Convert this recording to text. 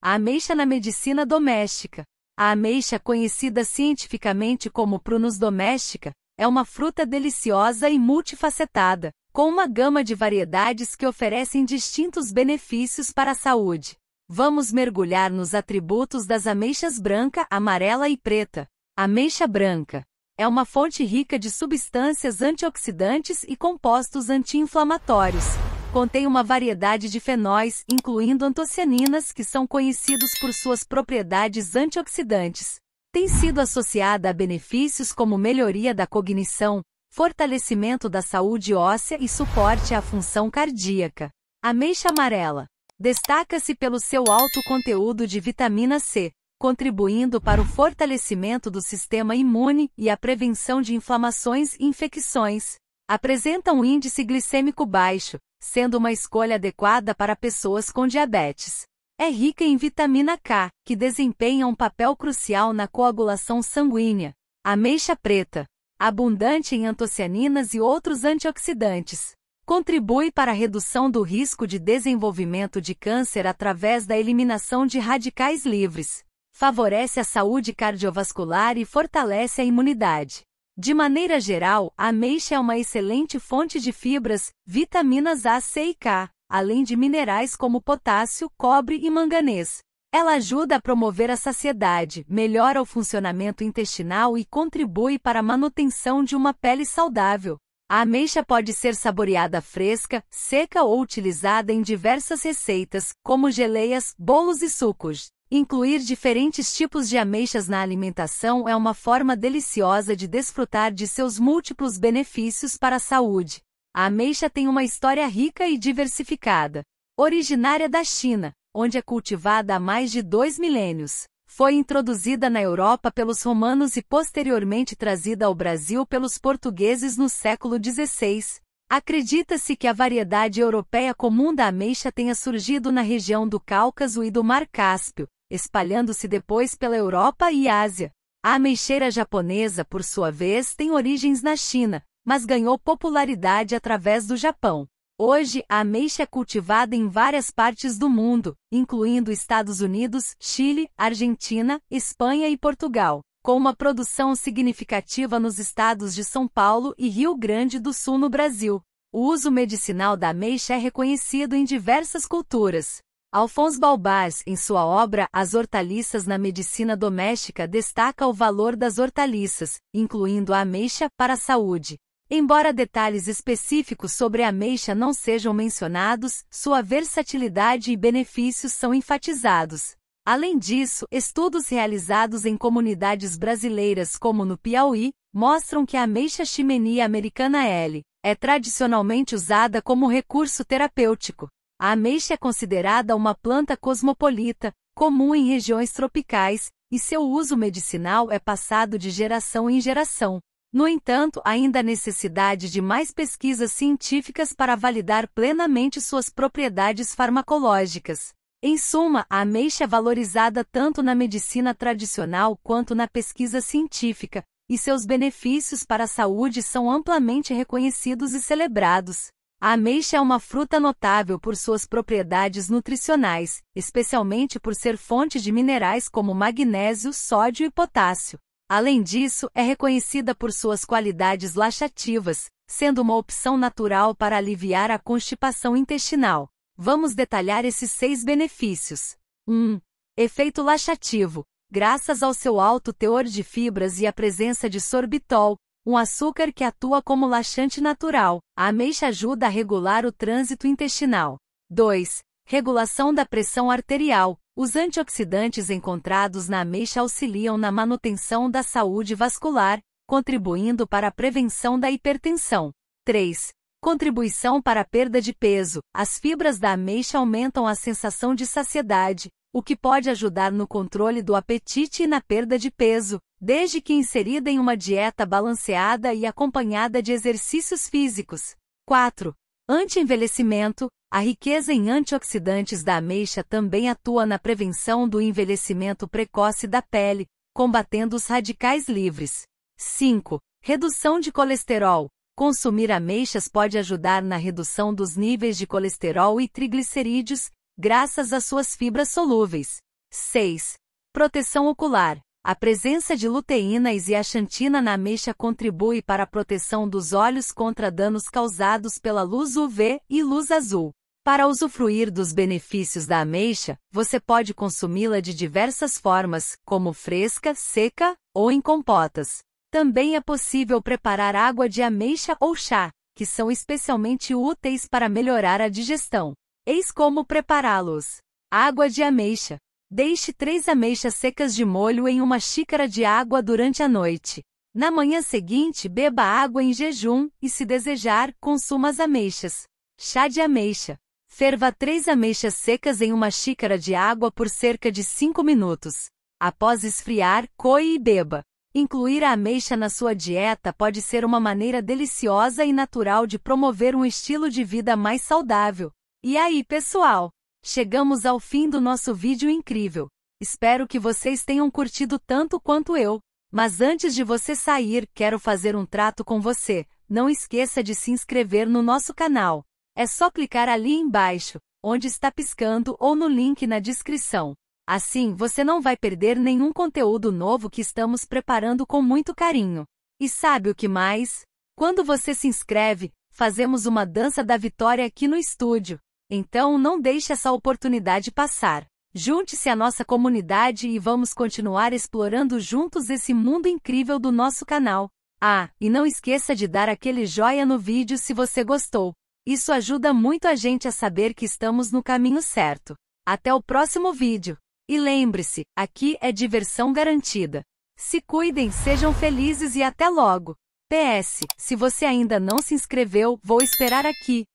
A ameixa na medicina doméstica. A ameixa, conhecida cientificamente como prunus doméstica, é uma fruta deliciosa e multifacetada, com uma gama de variedades que oferecem distintos benefícios para a saúde. Vamos mergulhar nos atributos das ameixas branca, amarela e preta. Ameixa branca é uma fonte rica de substâncias antioxidantes e compostos anti-inflamatórios contém uma variedade de fenóis, incluindo antocianinas que são conhecidos por suas propriedades antioxidantes. Tem sido associada a benefícios como melhoria da cognição, fortalecimento da saúde óssea e suporte à função cardíaca. Ameixa amarela destaca-se pelo seu alto conteúdo de vitamina C, contribuindo para o fortalecimento do sistema imune e a prevenção de inflamações e infecções apresenta um índice glicêmico baixo, sendo uma escolha adequada para pessoas com diabetes. É rica em vitamina K, que desempenha um papel crucial na coagulação sanguínea. Ameixa preta, abundante em antocianinas e outros antioxidantes, contribui para a redução do risco de desenvolvimento de câncer através da eliminação de radicais livres. Favorece a saúde cardiovascular e fortalece a imunidade. De maneira geral, a ameixa é uma excelente fonte de fibras, vitaminas A, C e K, além de minerais como potássio, cobre e manganês. Ela ajuda a promover a saciedade, melhora o funcionamento intestinal e contribui para a manutenção de uma pele saudável. A ameixa pode ser saboreada fresca, seca ou utilizada em diversas receitas, como geleias, bolos e sucos. Incluir diferentes tipos de ameixas na alimentação é uma forma deliciosa de desfrutar de seus múltiplos benefícios para a saúde. A ameixa tem uma história rica e diversificada. Originária da China, onde é cultivada há mais de dois milênios, foi introduzida na Europa pelos romanos e posteriormente trazida ao Brasil pelos portugueses no século XVI. Acredita-se que a variedade europeia comum da ameixa tenha surgido na região do Cáucaso e do Mar Cáspio, espalhando-se depois pela Europa e Ásia. A ameixeira japonesa, por sua vez, tem origens na China, mas ganhou popularidade através do Japão. Hoje, a ameixa é cultivada em várias partes do mundo, incluindo Estados Unidos, Chile, Argentina, Espanha e Portugal, com uma produção significativa nos estados de São Paulo e Rio Grande do Sul no Brasil. O uso medicinal da ameixa é reconhecido em diversas culturas, Alphonse Balbars, em sua obra As Hortaliças na Medicina Doméstica, destaca o valor das hortaliças, incluindo a ameixa, para a saúde. Embora detalhes específicos sobre a ameixa não sejam mencionados, sua versatilidade e benefícios são enfatizados. Além disso, estudos realizados em comunidades brasileiras como no Piauí mostram que a ameixa chimenia americana L é tradicionalmente usada como recurso terapêutico. A ameixa é considerada uma planta cosmopolita, comum em regiões tropicais, e seu uso medicinal é passado de geração em geração. No entanto, ainda há necessidade de mais pesquisas científicas para validar plenamente suas propriedades farmacológicas. Em suma, a ameixa é valorizada tanto na medicina tradicional quanto na pesquisa científica, e seus benefícios para a saúde são amplamente reconhecidos e celebrados. A ameixa é uma fruta notável por suas propriedades nutricionais, especialmente por ser fonte de minerais como magnésio, sódio e potássio. Além disso, é reconhecida por suas qualidades laxativas, sendo uma opção natural para aliviar a constipação intestinal. Vamos detalhar esses seis benefícios. 1. Efeito laxativo. Graças ao seu alto teor de fibras e à presença de sorbitol, um açúcar que atua como laxante natural. A ameixa ajuda a regular o trânsito intestinal. 2. Regulação da pressão arterial. Os antioxidantes encontrados na ameixa auxiliam na manutenção da saúde vascular, contribuindo para a prevenção da hipertensão. 3. Contribuição para a perda de peso. As fibras da ameixa aumentam a sensação de saciedade, o que pode ajudar no controle do apetite e na perda de peso, desde que inserida em uma dieta balanceada e acompanhada de exercícios físicos. 4. Anti-envelhecimento. A riqueza em antioxidantes da ameixa também atua na prevenção do envelhecimento precoce da pele, combatendo os radicais livres. 5. Redução de colesterol. Consumir ameixas pode ajudar na redução dos níveis de colesterol e triglicerídeos, graças às suas fibras solúveis. 6. Proteção ocular. A presença de luteínas e axantina na ameixa contribui para a proteção dos olhos contra danos causados pela luz UV e luz azul. Para usufruir dos benefícios da ameixa, você pode consumi-la de diversas formas, como fresca, seca ou em compotas. Também é possível preparar água de ameixa ou chá, que são especialmente úteis para melhorar a digestão. Eis como prepará-los. Água de ameixa. Deixe três ameixas secas de molho em uma xícara de água durante a noite. Na manhã seguinte, beba água em jejum e, se desejar, consuma as ameixas. Chá de ameixa. Ferva três ameixas secas em uma xícara de água por cerca de cinco minutos. Após esfriar, coe e beba. Incluir a ameixa na sua dieta pode ser uma maneira deliciosa e natural de promover um estilo de vida mais saudável. E aí, pessoal? Chegamos ao fim do nosso vídeo incrível. Espero que vocês tenham curtido tanto quanto eu. Mas antes de você sair, quero fazer um trato com você. Não esqueça de se inscrever no nosso canal. É só clicar ali embaixo, onde está piscando ou no link na descrição. Assim você não vai perder nenhum conteúdo novo que estamos preparando com muito carinho. E sabe o que mais? Quando você se inscreve, fazemos uma dança da vitória aqui no estúdio. Então não deixe essa oportunidade passar. Junte-se à nossa comunidade e vamos continuar explorando juntos esse mundo incrível do nosso canal. Ah, e não esqueça de dar aquele joia no vídeo se você gostou. Isso ajuda muito a gente a saber que estamos no caminho certo. Até o próximo vídeo. E lembre-se, aqui é diversão garantida. Se cuidem, sejam felizes e até logo. PS, se você ainda não se inscreveu, vou esperar aqui.